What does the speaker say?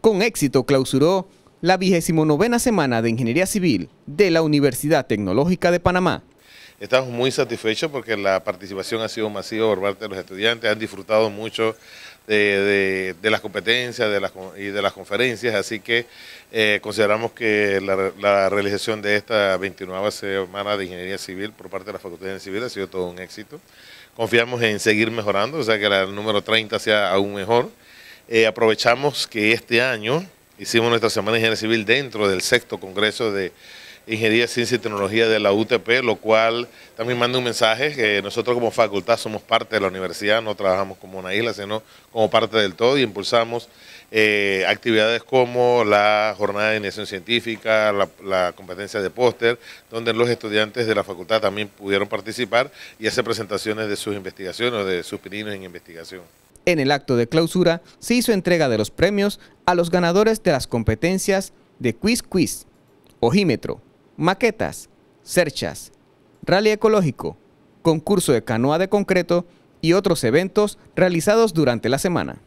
con éxito clausuró la 29 semana de Ingeniería Civil de la Universidad Tecnológica de Panamá. Estamos muy satisfechos porque la participación ha sido masiva por parte de los estudiantes, han disfrutado mucho de, las competencias y de las conferencias, así que eh, consideramos que la, realización de esta 29 semana de Ingeniería Civil por parte de la Facultad de Ingeniería Civil ha sido todo un éxito. Confiamos en seguir mejorando, o sea que el número 30 sea aún mejor eh, aprovechamos que este año hicimos nuestra Semana de Ingeniería Civil dentro del sexto Congreso de Ingeniería, Ciencia y Tecnología de la UTP, lo cual también manda un mensaje que nosotros como facultad somos parte de la universidad, no trabajamos como una isla, sino como parte del todo y impulsamos eh, actividades como la jornada de iniciación científica, la, competencia de póster, donde los estudiantes de la facultad también pudieron participar y hacer presentaciones de sus investigaciones o de sus pininos en investigación. En el acto de clausura se hizo entrega de los premios a los ganadores de las competencias de Quiz Quiz, Ojímetro, Maquetas, serchas Rally Ecológico, Concurso de Canoa de Concreto y otros eventos realizados durante la semana.